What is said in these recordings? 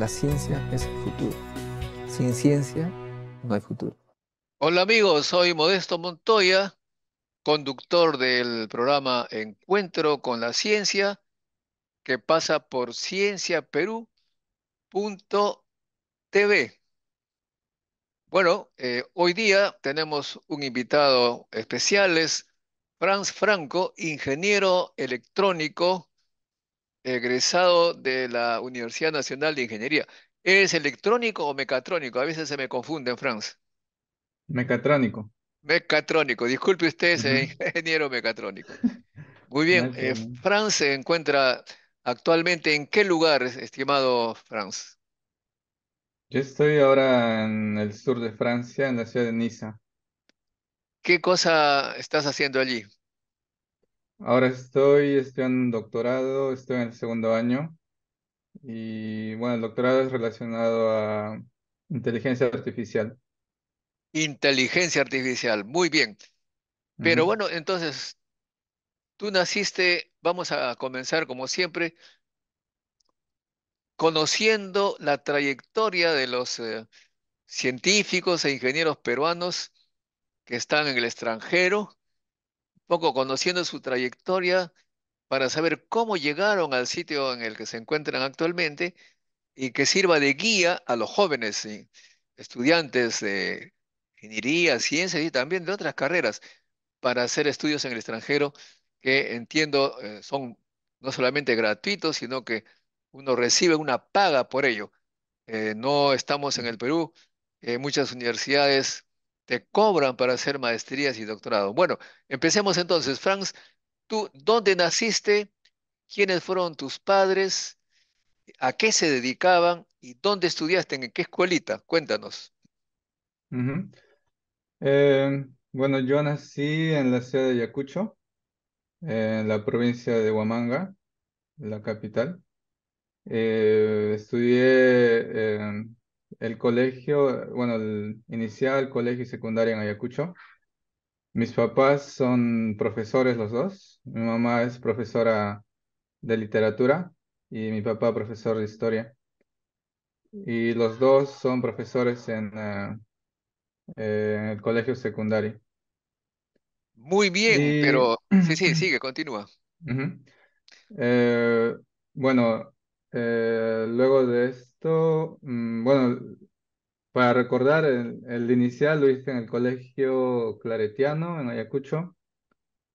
La ciencia es el futuro. Sin ciencia no hay futuro. Hola amigos, soy Modesto Montoya, conductor del programa Encuentro con la Ciencia, que pasa por cienciaperú.tv. Bueno, eh, hoy día tenemos un invitado especial, es Franz Franco, ingeniero electrónico egresado de la Universidad Nacional de Ingeniería. ¿Eres electrónico o mecatrónico? A veces se me confunde en France. Mecatrónico. Mecatrónico. Disculpe usted, es ingeniero mecatrónico. Muy bien. Eh, Franz, se encuentra actualmente en qué lugar, estimado Franz? Yo estoy ahora en el sur de Francia, en la ciudad de Niza. ¿Qué cosa estás haciendo allí? Ahora estoy en un doctorado, estoy en el segundo año y bueno, el doctorado es relacionado a inteligencia artificial. Inteligencia artificial, muy bien. Pero bueno, entonces, tú naciste, vamos a comenzar como siempre, conociendo la trayectoria de los eh, científicos e ingenieros peruanos que están en el extranjero poco conociendo su trayectoria para saber cómo llegaron al sitio en el que se encuentran actualmente y que sirva de guía a los jóvenes eh, estudiantes de ingeniería, ciencias y también de otras carreras para hacer estudios en el extranjero que entiendo eh, son no solamente gratuitos, sino que uno recibe una paga por ello. Eh, no estamos en el Perú, muchas universidades te cobran para hacer maestrías y doctorado. Bueno, empecemos entonces. Franz, ¿tú dónde naciste? ¿Quiénes fueron tus padres? ¿A qué se dedicaban? ¿Y dónde estudiaste? ¿En qué escuelita? Cuéntanos. Eh, bueno, yo nací en la ciudad de Ayacucho, eh, en la provincia de Huamanga, la capital. Eh, estudié el colegio, bueno, el inicial, colegio y secundaria en Ayacucho. Mis papás son profesores los dos. Mi mamá es profesora de literatura y mi papá profesor de historia. Y los dos son profesores en, eh, el colegio secundario. Muy bien, pero sí, sí, sigue, continúa. Eh, bueno, eh, luego de, Mm, bueno, para recordar, el, inicial lo hice en el Colegio Claretiano, en Ayacucho.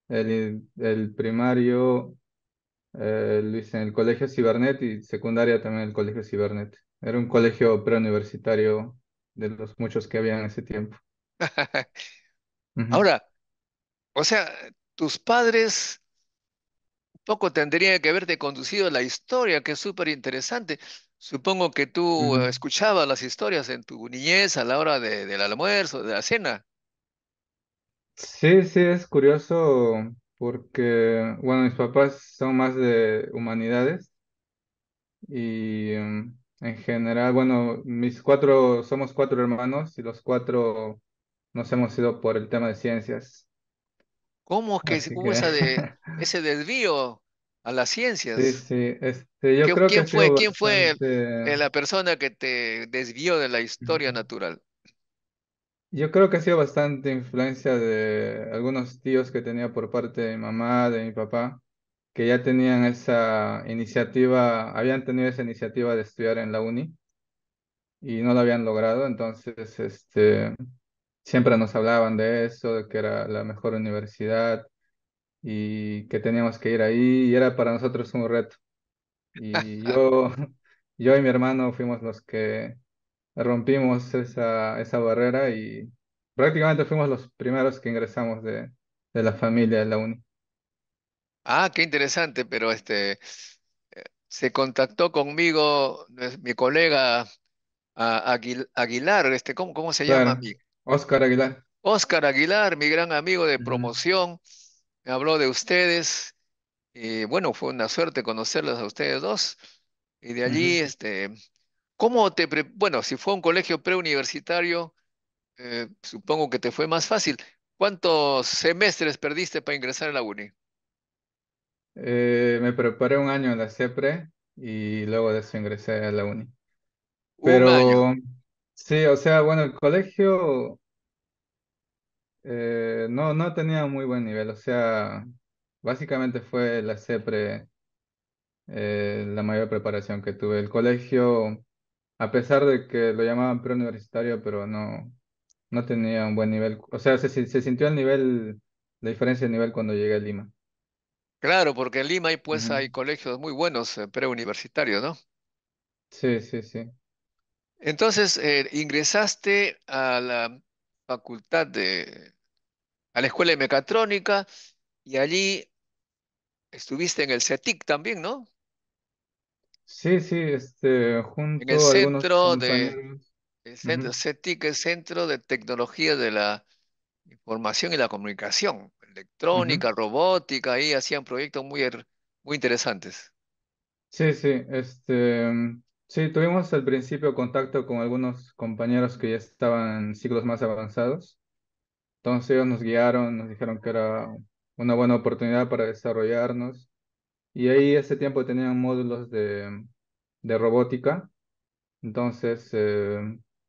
El, primario eh, lo hice en el Colegio Cibernet y secundaria también en el Colegio Cibernet. Era un colegio preuniversitario de los muchos que había en ese tiempo. Ahora, o sea, tus padres poco tendrían que haberte conducido la historia, que es súper interesante. Supongo que tú eh, escuchabas las historias en tu niñez a la hora de, del almuerzo, de la cena. Sí, sí, es curioso porque, bueno, mis papás son más de humanidades y em, en general, bueno, mis cuatro, somos cuatro hermanos y los cuatro nos hemos ido por el tema de ciencias. ¿Cómo que hubo esa de, ese desvío? a las ciencias. Sí, sí, este, yo creo que fue, ¿Quién fue la persona que te desvió de la historia natural? Yo creo que ha sido bastante influencia de algunos tíos que tenía por parte de mi mamá, de mi papá, que ya tenían esa iniciativa, habían tenido esa iniciativa de estudiar en la uni y no lo habían logrado, entonces este, siempre nos hablaban de eso, de que era la mejor universidad, y que teníamos que ir ahí y era para nosotros un reto. Y yo, yo y mi hermano fuimos los que rompimos esa, esa barrera y prácticamente fuimos los primeros que ingresamos de, de la familia de la uni. Ah, qué interesante, pero este eh, se contactó conmigo eh, mi colega Aguilar, este, ¿cómo, cómo se llama? Oscar Aguilar. Oscar Aguilar, mi gran amigo de promoción habló de ustedes. Y eh, bueno, fue una suerte conocerlos a ustedes dos. Y de allí, este, ¿cómo te, bueno, si fue un colegio preuniversitario, eh, supongo que te fue más fácil. ¿Cuántos semestres perdiste para ingresar a la uni? Eh, me preparé un año en la CEPRE y luego de eso ingresé a la uni. Un Pero año. sí, o sea, bueno, el colegio eh, no, no tenía muy buen nivel, o sea, básicamente fue la CEPRE eh, la mayor preparación que tuve. El colegio, a pesar de que lo llamaban preuniversitario, pero no, no tenía un buen nivel. O sea, se, sintió el nivel, la diferencia de nivel cuando llegué a Lima. Claro, porque en Lima hay, pues, hay colegios muy buenos eh, preuniversitarios, ¿no? Sí, sí, sí. Entonces, ingresaste a la facultad de, a la escuela de mecatrónica y allí estuviste en el CETIC también, ¿no? Sí, sí, este, En el a centro de, el centro, CETIC, el Centro de Tecnología de la Información y la Comunicación, electrónica, robótica, ahí hacían proyectos muy, muy interesantes. Sí, sí, este. Sí, tuvimos al principio contacto con algunos compañeros que ya estaban en ciclos más avanzados. Entonces ellos nos guiaron, nos dijeron que era una buena oportunidad para desarrollarnos. Y ahí ese tiempo tenían módulos de, robótica. Entonces, eh,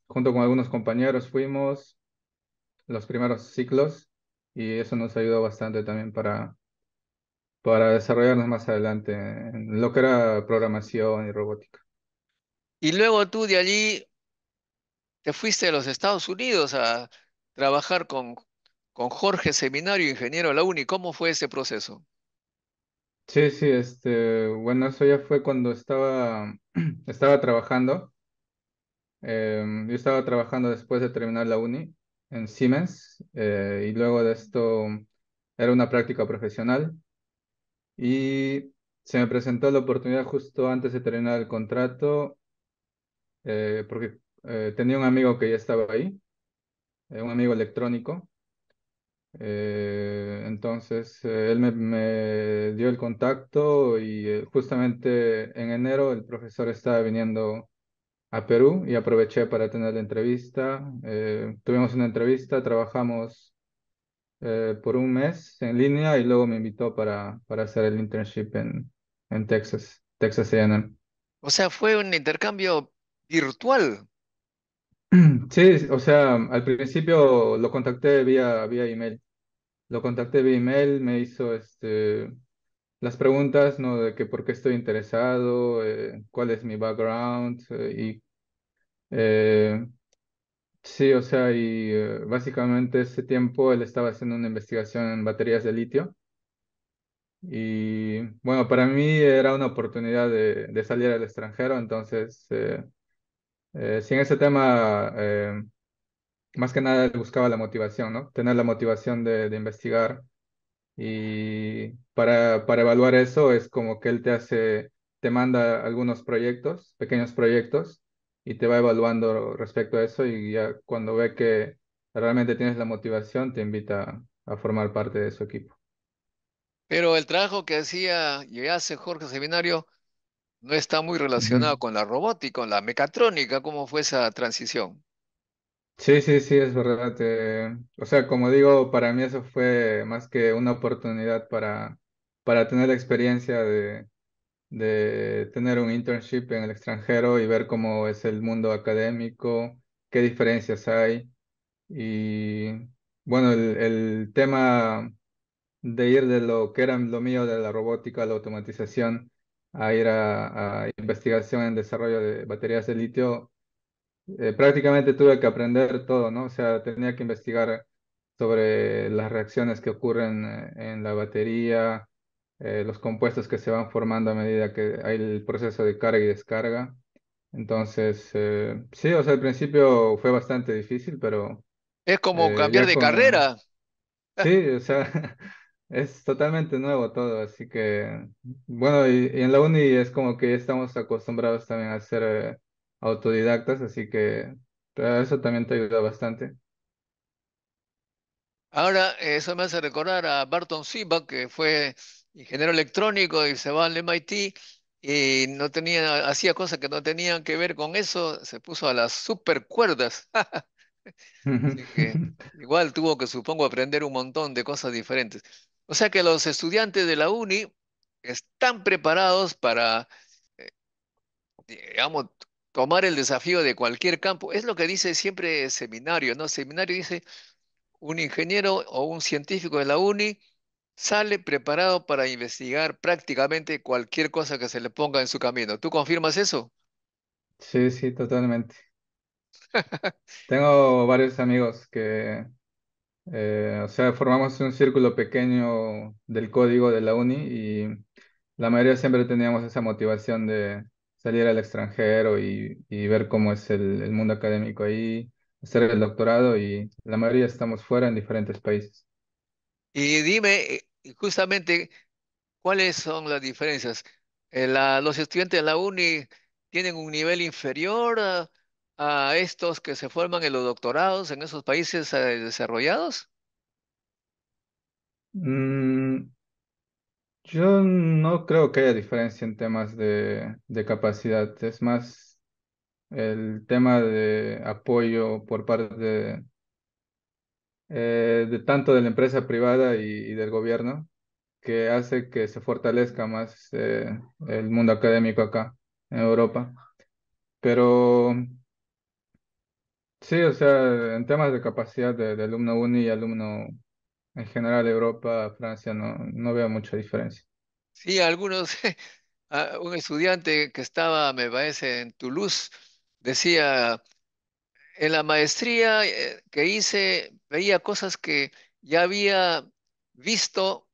junto con algunos compañeros fuimos los primeros ciclos y eso nos ayudó bastante también para, para desarrollarnos más adelante en lo que era programación y robótica. Y luego tú de allí te fuiste a los Estados Unidos a trabajar con, con Jorge Seminario, ingeniero de la UNI. ¿Cómo fue ese proceso? Sí, sí, este, bueno, eso ya fue cuando estaba, estaba trabajando. Em, yo estaba trabajando después de terminar la uni en Siemens eh, y luego de esto era una práctica profesional y se me presentó la oportunidad justo antes de terminar el contrato eh, porque eh, tenía un amigo que ya estaba ahí, eh, un amigo electrónico. entonces, él me, me, dio el contacto y justamente en enero el profesor estaba viniendo a Perú y aproveché para tener la entrevista. tuvimos una entrevista, trabajamos por un mes en línea y luego me invitó para, para hacer el internship en, en Texas, Texas A&M. O sea, fue un intercambio virtual. Sí, o sea, al principio lo contacté vía, vía email. Lo contacté vía email, me hizo este, las preguntas, ¿no? De que por qué estoy interesado, eh, cuál es mi background eh, y eh, sí, o sea, y básicamente ese tiempo él estaba haciendo una investigación en baterías de litio y bueno, para mí era una oportunidad de, de salir al extranjero, entonces eh, si en ese tema, eh, más que nada buscaba la motivación, ¿no? Tener la motivación de, investigar. Y para, para, evaluar eso es como que él te hace, te manda algunos proyectos, pequeños proyectos, y te va evaluando respecto a eso y ya cuando ve que realmente tienes la motivación, te invita a, formar parte de su equipo. Pero el trabajo que hacía y hace Jorge Seminario no está muy relacionado con la robótica, con la mecatrónica, ¿cómo fue esa transición? Sí, sí, sí, es verdad. Eh, o sea, como digo, para mí eso fue más que una oportunidad para, para tener la experiencia de, tener un internship en el extranjero y ver cómo es el mundo académico, qué diferencias hay. Y bueno, el, el tema de ir de lo que era lo mío, de la robótica a la automatización, a ir a, investigación en desarrollo de baterías de litio, eh, prácticamente tuve que aprender todo, ¿no? O sea, tenía que investigar sobre las reacciones que ocurren eh, en la batería, eh, los compuestos que se van formando a medida que hay el proceso de carga y descarga. Entonces, sí, o sea, al principio fue bastante difícil, pero... Es como cambiar de carrera. Sí, o sea, Es totalmente nuevo todo, así que, bueno, y, en la uni es como que ya estamos acostumbrados también a ser eh, autodidactas, así que ah, eso también te ayuda bastante. Ahora, eso me hace recordar a Barton Siva, que fue ingeniero electrónico y se va al MIT y no tenía, hacía cosas que no tenían que ver con eso, se puso a las super cuerdas igual tuvo que, supongo, aprender un montón de cosas diferentes. O sea que los estudiantes de la UNI están preparados para, eh, digamos, tomar el desafío de cualquier campo. Es lo que dice siempre el seminario, ¿no? El seminario dice, un ingeniero o un científico de la UNI sale preparado para investigar prácticamente cualquier cosa que se le ponga en su camino. ¿Tú confirmas eso? Sí, sí, totalmente. Tengo varios amigos que eh, o sea, formamos un círculo pequeño del código de la uni y la mayoría siempre teníamos esa motivación de salir al extranjero y, ver cómo es el, mundo académico ahí, hacer el doctorado y la mayoría estamos fuera en diferentes países. Y dime eh, justamente cuáles son las diferencias. Eh, los estudiantes de la uni tienen un nivel inferior. Ah, a estos que se forman en los doctorados en esos países eh, desarrollados? Mm, yo no creo que haya diferencia en temas de, de capacidad. Es más el tema de apoyo por parte eh, de, tanto de la empresa privada y, del gobierno que hace que se fortalezca más eh, el mundo académico acá en Europa. Pero Sí, o sea, en temas de capacidad de, alumno uni y alumno en general Europa, Francia, no, no veo mucha diferencia. Sí, algunos, ah, un estudiante que estaba, me parece, en Toulouse, decía, en la maestría eh, que hice, veía cosas que ya había visto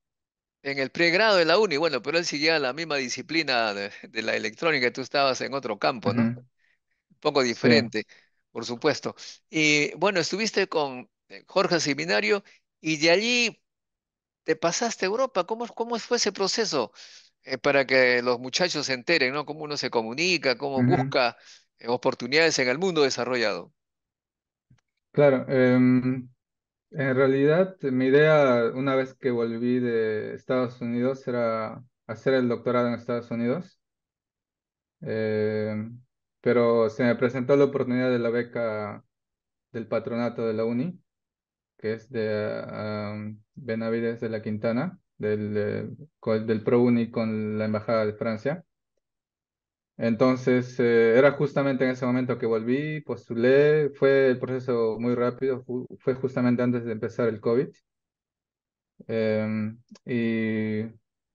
en el pregrado de la uni. Bueno, pero él seguía la misma disciplina de, la electrónica, y tú estabas en otro campo, ¿no? Un poco diferente por supuesto. Y eh, bueno, estuviste con eh, Jorge Seminario y de allí te pasaste a Europa. ¿Cómo, cómo fue ese proceso? Eh, para que los muchachos se enteren, ¿no? Cómo uno se comunica, cómo busca oportunidades en el mundo desarrollado. Claro, em, en realidad mi idea una vez que volví de Estados Unidos era hacer el doctorado en Estados Unidos. Em, pero se me presentó la oportunidad de la beca del patronato de la UNI, que es de ah, Benavides de la Quintana, del, del ProUni con la Embajada de Francia. Entonces, eh, era justamente en ese momento que volví, postulé, fue el proceso muy rápido, fue justamente antes de empezar el COVID. Em, y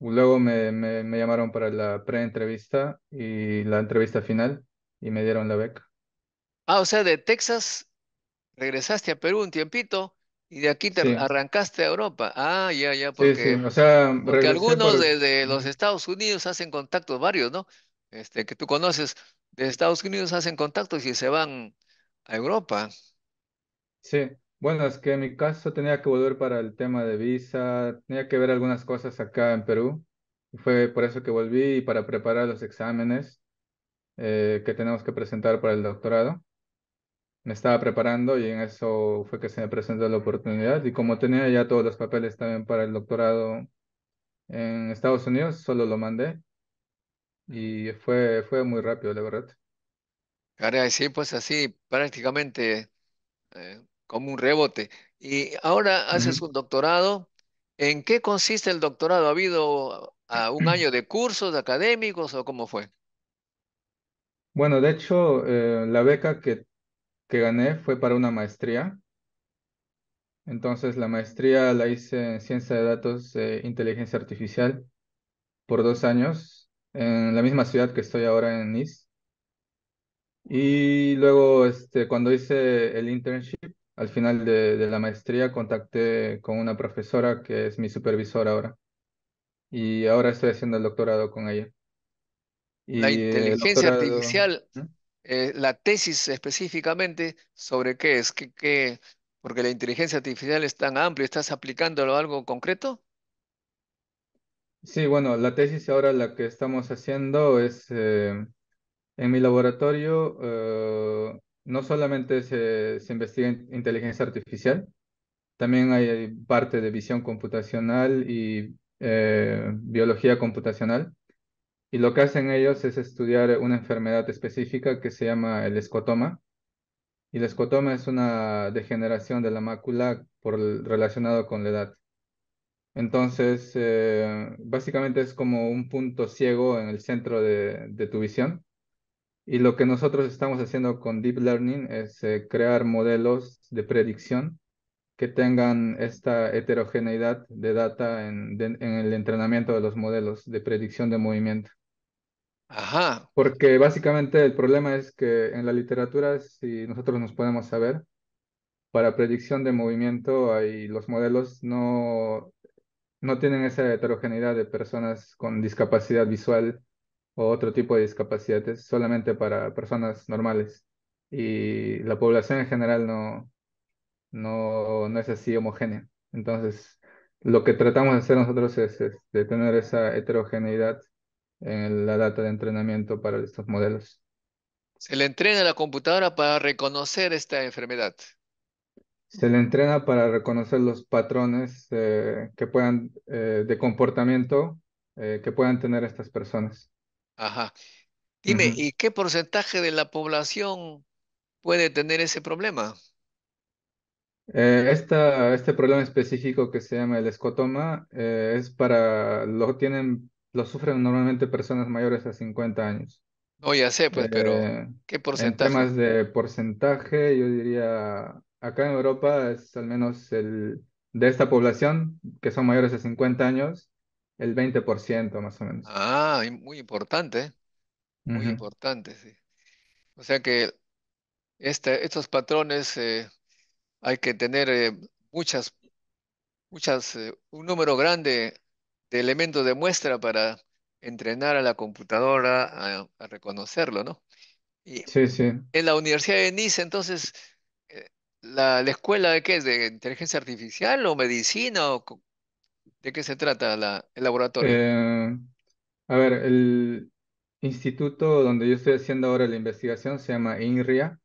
luego me, llamaron para la pre-entrevista y la entrevista final y me dieron la beca. Ah, o sea, de Texas regresaste a Perú un tiempito y de aquí te arrancaste a Europa. Ah, ya, ya, porque, O sea, algunos de desde los Estados Unidos hacen contactos, varios, ¿no? Este, que tú conoces, de Estados Unidos hacen contactos y se van a Europa. Sí. Bueno, es que en mi caso tenía que volver para el tema de visa, tenía que ver algunas cosas acá en Perú. Fue por eso que volví y para preparar los exámenes. Eh, que tenemos que presentar para el doctorado. Me estaba preparando y en eso fue que se me presentó la oportunidad y como tenía ya todos los papeles también para el doctorado en Estados Unidos, solo lo mandé y fue, fue muy rápido, la verdad. Caray, sí, pues así prácticamente eh, como un rebote. Y ahora haces un doctorado. ¿En qué consiste el doctorado? ¿Ha habido ah, un año de cursos académicos o cómo fue? Bueno, de hecho, eh, la beca que, que gané fue para una maestría. Entonces, la maestría la hice en ciencia de datos e inteligencia artificial por dos años en la misma ciudad que estoy ahora en Nice. Y luego, este, cuando hice el internship, al final de, de la maestría, contacté con una profesora que es mi supervisora ahora. Y ahora estoy haciendo el doctorado con ella la eh, inteligencia artificial, ¿Mm? eh, la tesis específicamente, ¿sobre qué es? ¿Qué, Porque la inteligencia artificial es tan amplia, ¿estás aplicándolo a algo concreto? Sí, bueno, la tesis ahora la que estamos haciendo es eh, en mi laboratorio, no solamente se investiga inteligencia artificial, también hay parte de visión computacional y biología computacional. Y lo que hacen ellos es estudiar una enfermedad específica que se llama el escotoma. Y el escotoma es una degeneración de la mácula por, relacionado con la edad. Entonces, eh, básicamente es como un punto ciego en el centro de, tu visión. Y lo que nosotros estamos haciendo con Deep Learning es eh, crear modelos de predicción que tengan esta heterogeneidad de data en, en el entrenamiento de los modelos de predicción de movimiento. Ajá. Porque básicamente el problema es que en la literatura, si nosotros nos podemos saber, para predicción de movimiento hay, los modelos no, no tienen esa heterogeneidad de personas con discapacidad visual o otro tipo de discapacidades, solamente para personas normales. Y la población en general no, no, no es así homogénea. Entonces, lo que tratamos de hacer nosotros es, es de tener esa heterogeneidad en la data de entrenamiento para estos modelos. Se le entrena a la computadora para reconocer esta enfermedad. Se le entrena para reconocer los patrones eh, que puedan, eh, de comportamiento eh, que puedan tener estas personas. Ajá. Dime, ¿y qué porcentaje de la población puede tener ese problema? este problema específico que se llama el escotoma es para, lo tienen lo sufren normalmente personas mayores a 50 años. No, ya sé, pues, pero eh, ¿qué porcentaje? En temas de porcentaje, yo diría, acá en Europa es al menos el de esta población, que son mayores de 50 años, el 20% más o menos. Ah, muy importante, ¿eh? muy importante, sí. O sea que este, estos patrones eh, hay que tener muchas, muchas, un número grande de elementos de muestra para entrenar a la computadora a, reconocerlo, ¿no? sí, sí. En la Universidad de Nice, entonces, eh, la, escuela de qué es? ¿De inteligencia artificial o medicina? ¿De qué se trata el laboratorio? Eh, a ver, el instituto donde yo estoy haciendo ahora la investigación se llama INRIA,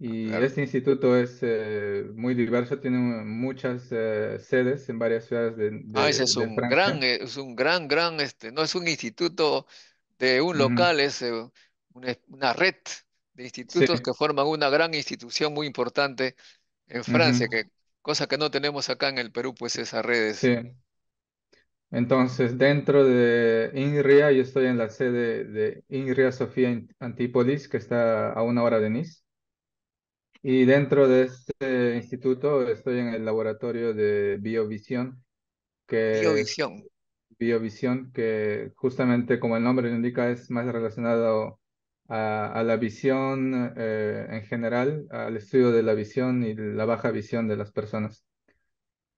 Ah, y este instituto es eh, muy diverso, tiene eh, muchas eh, sedes en varias ciudades de, ah, de es un gran, es un gran, gran, este, no es un instituto de un local, es una, red de institutos que forman una gran institución muy importante en Francia, que, cosa que no tenemos acá en el Perú, pues esas redes. Entonces, dentro de INRIA, yo estoy en la sede de INRIA Sofía Antípolis, que está a una hora de Nice. Y dentro de este instituto estoy en el laboratorio de biovisión. Que biovisión. Biovisión, que justamente como el nombre lo indica, es más relacionado a, la visión eh, en general, al estudio de la visión y la baja visión de las personas.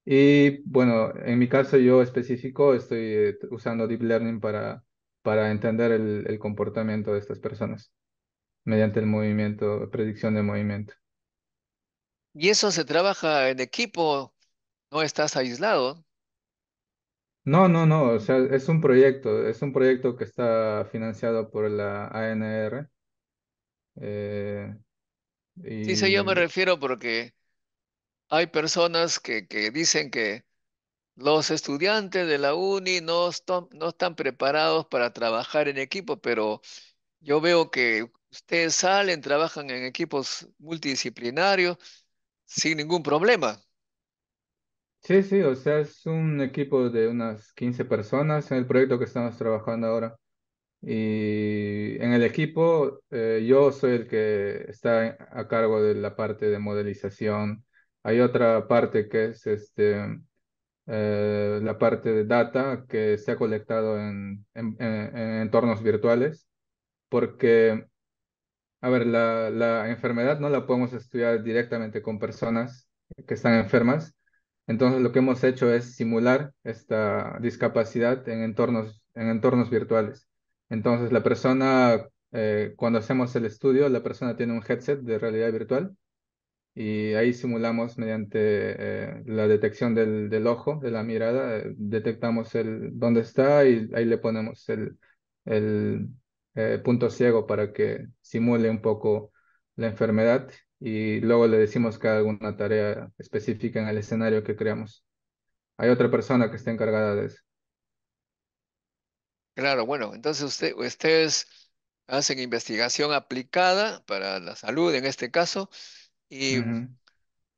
Y bueno, en mi caso yo específico estoy eh, usando Deep Learning para, para entender el, el comportamiento de estas personas mediante el movimiento, predicción de movimiento. Y eso se trabaja en equipo, no estás aislado. No, no, no, o sea, es un proyecto, es un proyecto que está financiado por la ANR. Eh, sí, sí, yo me refiero porque hay personas que, que dicen que los estudiantes de la uni no no están preparados para trabajar en equipo, pero yo veo que ustedes salen, trabajan en equipos multidisciplinarios sin ningún problema. Sí, sí, o sea, es un equipo de unas 15 personas en el proyecto que estamos trabajando ahora. Y en el equipo, eh, yo soy el que está a cargo de la parte de modelización. Hay otra parte que es este, eh, la parte de data que se ha colectado en, en, en entornos virtuales, porque a ver, la, la, enfermedad no la podemos estudiar directamente con personas que están enfermas. Entonces, lo que hemos hecho es simular esta discapacidad en entornos, en entornos virtuales. Entonces, la persona, eh, cuando hacemos el estudio, la persona tiene un headset de realidad virtual y ahí simulamos mediante eh, la detección del, del, ojo, de la mirada, eh, detectamos el, dónde está y ahí le ponemos el, el eh, punto ciego para que simule un poco la enfermedad y luego le decimos que hay alguna tarea específica en el escenario que creamos. Hay otra persona que está encargada de eso. Claro, bueno, entonces usted, ustedes hacen investigación aplicada para la salud en este caso y,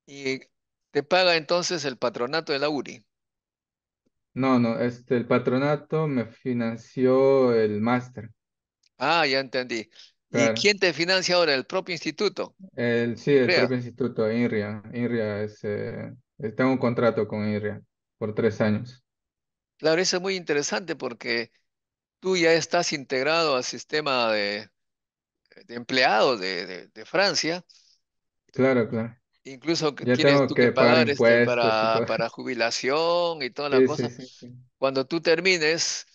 y te paga entonces el patronato de la URI. No, no, este, el patronato me financió el máster. Ah, ya entendí. ¿Y quién te financia ahora? ¿El propio instituto? El, sí, el propio instituto, INRIA. INRIA es, eh, tengo un contrato con INRIA por tres años. Claro, eso es muy interesante porque tú ya estás integrado al sistema de, de empleados de, de- Francia, Claro, claro. incluso tienes tú que pagar este, para, para jubilación y todas las cosas. sí, sí. Cuando tú termines,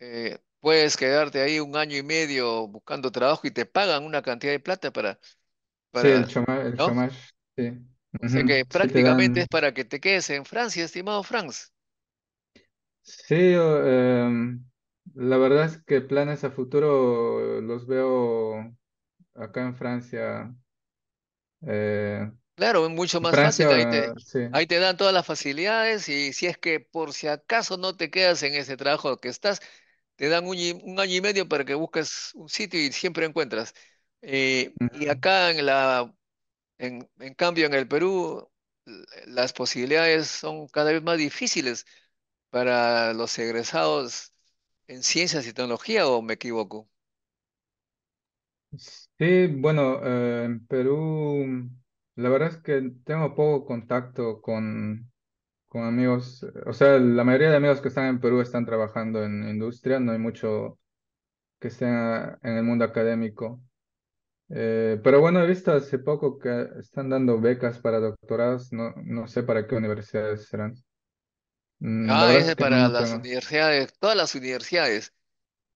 eh, puedes quedarte ahí un año y medio buscando trabajo y te pagan una cantidad de plata para, Sí, el para, sí. O sea que prácticamente es para que te quedes en Francia, estimado Franz. sí, em, la verdad es que planes a futuro los veo acá en Francia. Eh, claro, es mucho más fácil, ahí te dan todas las facilidades y si es que por si acaso no te quedas en ese trabajo que estás, te dan un, año y medio para que busques un sitio y siempre encuentras. Eh, y acá en la, en, cambio en el Perú, las posibilidades son cada vez más difíciles para los egresados en ciencias y tecnología, ¿o me equivoco? Sí, bueno, eh, en Perú, la verdad es que tengo poco contacto con con amigos, o sea, la mayoría de amigos que están en Perú están trabajando en industria, no hay mucho que sea en el mundo académico. Eh, pero bueno, he visto hace poco que están dando becas para doctorados, no, no sé para qué universidades serán. Mm, ah, es para las universidades, todas las universidades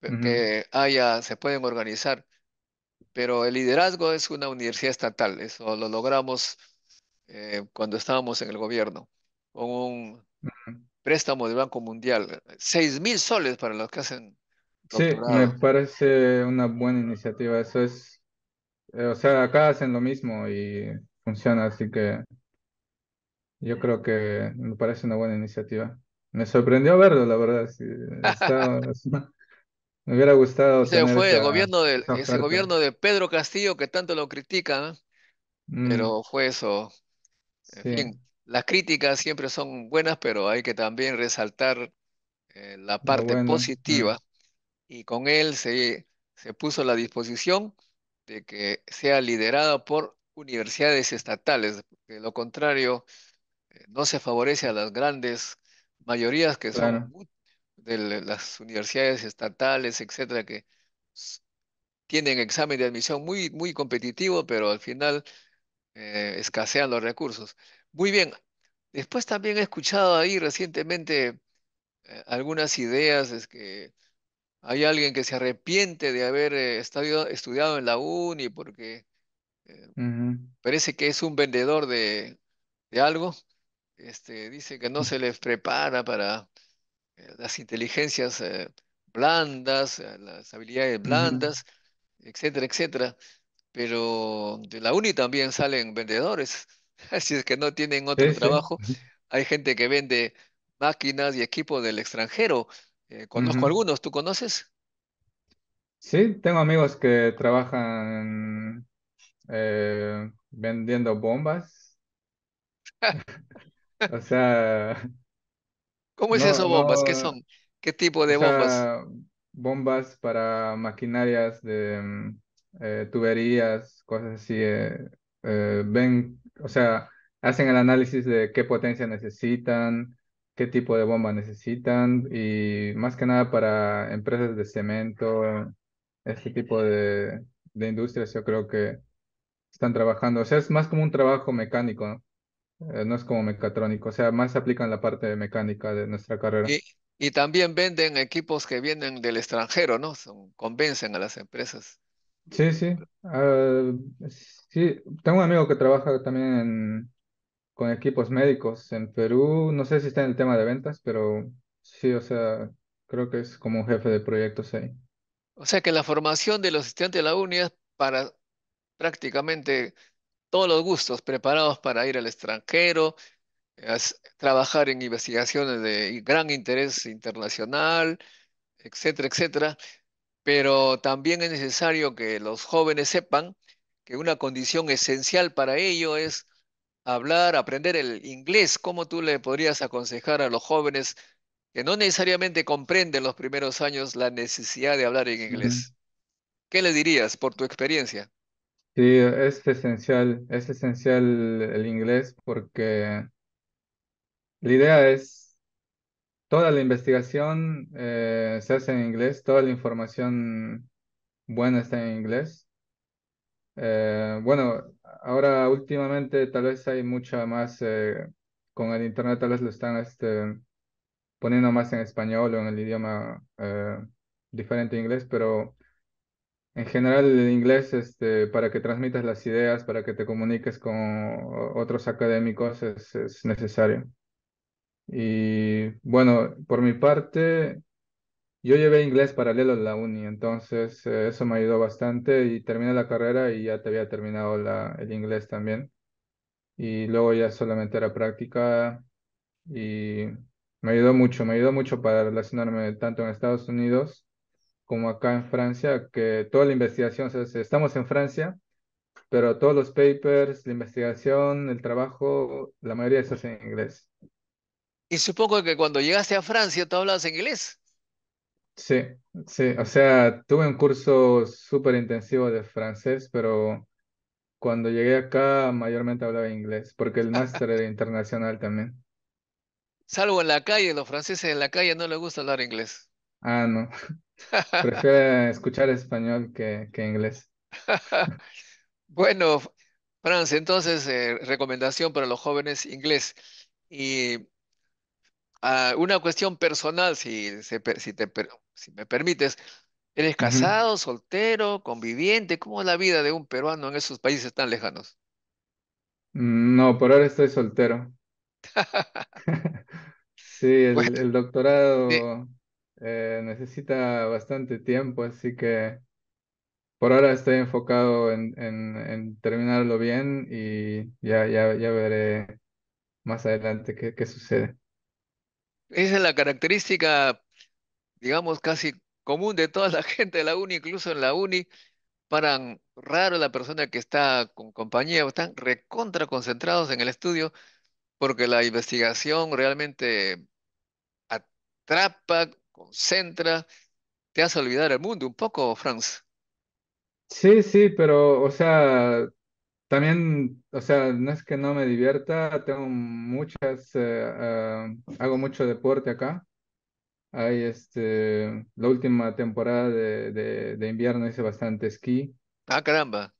que haya se pueden organizar, pero el liderazgo es una universidad estatal, eso lo logramos eh, cuando estábamos en el gobierno un préstamo del Banco Mundial. Seis mil soles para los que hacen Sí, me parece una buena iniciativa. Eso es, eh, o sea, acá hacen lo mismo y funciona, así que yo creo que me parece una buena iniciativa. Me sorprendió verlo, la verdad. me hubiera gustado. fue el gobierno del, ese gobierno de Pedro Castillo que tanto lo critican, ¿eh? mm. pero fue eso. En fin las críticas siempre son buenas, pero hay que también resaltar eh, la parte positiva. Y con él se, se puso la disposición de que sea liderada por universidades estatales. De lo contrario, eh, no se favorece a las grandes mayorías que son de las universidades estatales, etcétera, que tienen examen de admisión muy, muy competitivo, pero al final eh, escasean los recursos. Muy bien. Después también he escuchado ahí recientemente eh, algunas ideas, es que hay alguien que se arrepiente de haber eh, estado estudiado en la uni porque eh, parece que es un vendedor de, algo. Este, dice que no se les prepara para las inteligencias blandas, las habilidades blandas, etcétera, etcétera. Pero de la uni también salen vendedores. así es que no tienen otro trabajo. Hay gente que vende máquinas y equipos del extranjero. Eh, conozco algunos, ¿tú conoces? Sí, tengo amigos que trabajan eh, vendiendo bombas. o sea... ¿Cómo es eso, bombas? ¿Qué son? ¿Qué tipo de bombas? bombas para maquinarias de mm, eh, tuberías, cosas así. ven o sea, hacen el análisis de qué potencia necesitan, qué tipo de bomba necesitan y más que nada para empresas de cemento, este tipo de, industrias, yo creo que están trabajando. O sea, es más como un trabajo mecánico, eh, ¿no? es como mecatrónico, o sea, más se la parte mecánica de nuestra carrera. Y, también venden equipos que vienen del extranjero, ¿no? convencen a las empresas. Sí, sí. Ah, Sí, tengo un amigo que trabaja también con equipos médicos en Perú. No sé si está en el tema de ventas, pero sí, o sea, creo que es como jefe de proyectos ahí. O sea que la formación de los estudiantes de la UNI es para prácticamente todos los gustos, preparados para ir al extranjero, trabajar en investigaciones de gran interés internacional, etcétera, etcétera. Pero también es necesario que los jóvenes sepan que una condición esencial para ello es hablar, aprender el inglés. ¿Cómo tú le podrías aconsejar a los jóvenes que no necesariamente comprenden los primeros años la necesidad de hablar en inglés? ¿Qué le dirías por tu experiencia? Sí, es esencial, es esencial el inglés porque la idea es toda la investigación eh, se hace en inglés, toda la información buena está en inglés. Eh, bueno, ahora últimamente tal vez hay mucha más, eh, con el internet tal vez lo están este, poniendo más en español o en el idioma eh, diferente inglés, pero en general el inglés este, para que transmitas las ideas, para que te comuniques con otros académicos es, es necesario. Y bueno, por mi parte, yo llevé inglés paralelo en la uni, entonces eh, eso me ayudó bastante y terminé la carrera y ya te había terminado el inglés también. Y luego ya solamente era práctica y me ayudó mucho, me ayudó mucho para relacionarme tanto en Estados Unidos como acá en Francia, que toda la investigación, estamos en Francia, pero todos los papers, la investigación, el trabajo, la mayoría se hace en inglés. Y supongo que cuando llegaste a Francia tú hablabas en inglés. Sí, sí, o sea, tuve un curso súper intensivo de francés, pero cuando llegué acá mayormente hablaba inglés, porque el máster era internacional también. Salvo en la calle, los franceses en la calle no les gusta hablar inglés. Ah, no, prefiero escuchar español que, que inglés. Bueno, Franz, entonces, eh, recomendación para los jóvenes inglés. Y Ah, una cuestión personal, si, si me permites. ¿Eres casado, soltero, conviviente? ¿Cómo es la vida de un peruano en esos países tan lejanos? No, por ahora estoy soltero. Sí, el, doctorado eh, necesita bastante tiempo, así que por ahora estoy enfocado en, terminarlo bien y ya, ya, ya veré más adelante qué sucede. Esa es la característica, digamos, casi común de toda la gente de la uni, incluso en la uni, paran raro la persona que está con compañía, o están recontra concentrados en el estudio, porque la investigación realmente atrapa, concentra, te hace olvidar el mundo un poco, Franz. Sí, sí, pero, o sea, también, o sea, no es que no me divierta, tengo muchas, eh, ah, hago mucho deporte acá. Hay este, la última temporada de, invierno hice bastante esquí, Ah, caramba.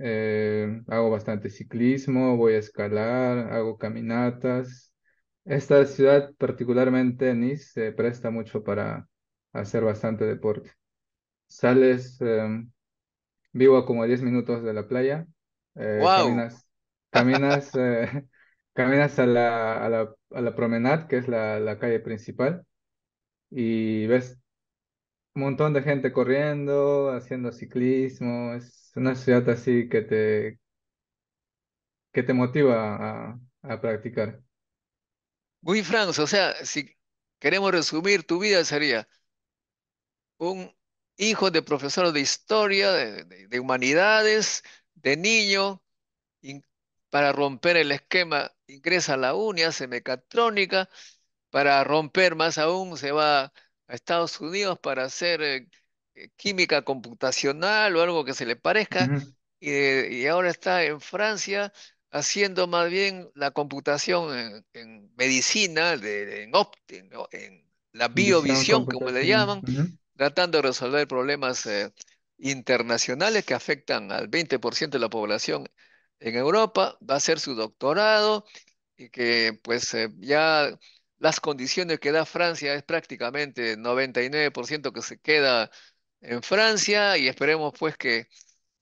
Eh, hago bastante ciclismo, voy a escalar, hago caminatas. Esta ciudad, particularmente Nice, se presta mucho para hacer bastante deporte. Sales, em, vivo a como 10 minutos de la playa, eh, caminas, eh, caminas, a la, a la, a la Promenade, que es la, la calle principal, y ves un montón de gente corriendo, haciendo ciclismo. Es una ciudad así que te, que te motiva a, a practicar. Muy Franz, o sea, si queremos resumir, tu vida sería un hijo de profesor de historia, de- de humanidades, de niño, para romper el esquema, ingresa a la UNI, hace mecatrónica, para romper más aún se va a Estados Unidos para hacer eh, eh, química computacional o algo que se le parezca, eh, y, ahora está en Francia haciendo más bien la computación en, medicina, de, en, en, la biovisión, como le llaman, tratando de resolver problemas internacionales que afectan al 20% de la población en Europa, va a hacer su doctorado y que pues eh, ya las condiciones que da Francia es prácticamente 99% que se queda en Francia y esperemos pues que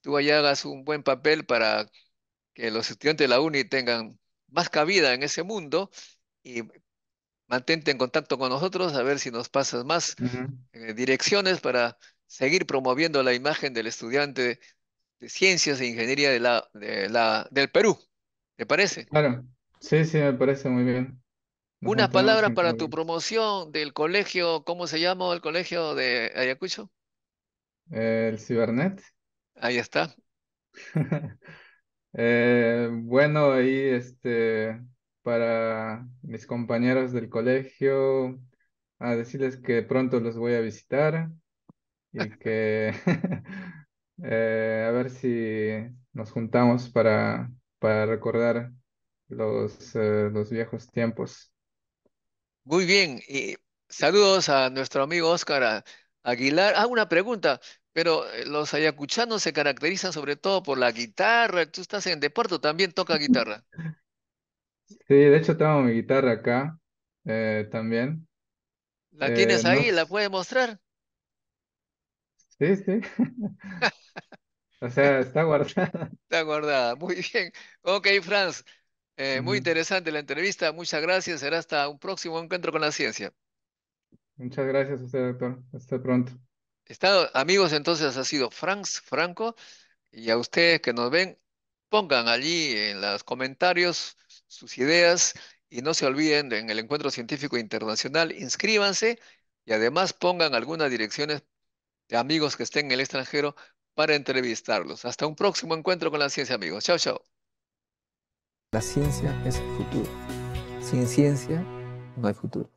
tú allá hagas un buen papel para que los estudiantes de la UNI tengan más cabida en ese mundo y mantente en contacto con nosotros a ver si nos pasas más eh, direcciones para seguir promoviendo la imagen del estudiante de ciencias e ingeniería de la, de la, del Perú. ¿Te parece? Claro, sí, sí, me parece muy bien. Unas palabras para tu promoción del colegio, ¿cómo se llama el colegio de Ayacucho? El Cibernet. Ahí está. Eh, bueno, ahí este, para mis compañeros del colegio, a decirles que pronto los voy a visitar y que eh, a ver si nos juntamos para, para recordar los, eh, los viejos tiempos. Muy bien, y saludos a nuestro amigo Oscar Aguilar. Ah, una pregunta, pero eh, los ayacuchanos se caracterizan sobre todo por la guitarra. Tú estás en Deporto, también toca guitarra. Sí, de hecho tengo mi guitarra acá también. ¿La tienes ahí? ¿La puedes mostrar? Sí, sí. O sea, está guardada. Está guardada. Muy bien. Ok, Franz. Eh, muy interesante la entrevista. Muchas gracias. Será hasta un próximo encuentro con la ciencia. Muchas gracias usted, doctor. Hasta pronto. amigos, entonces ha sido Franz Franco. Y a ustedes que nos ven, pongan allí en los comentarios sus ideas y no se olviden en el Encuentro Científico Internacional, inscríbanse y además pongan algunas direcciones de amigos que estén en el extranjero para entrevistarlos. Hasta un próximo encuentro con la ciencia, amigos. Chao, chao. La ciencia es el futuro. Sin ciencia no hay futuro.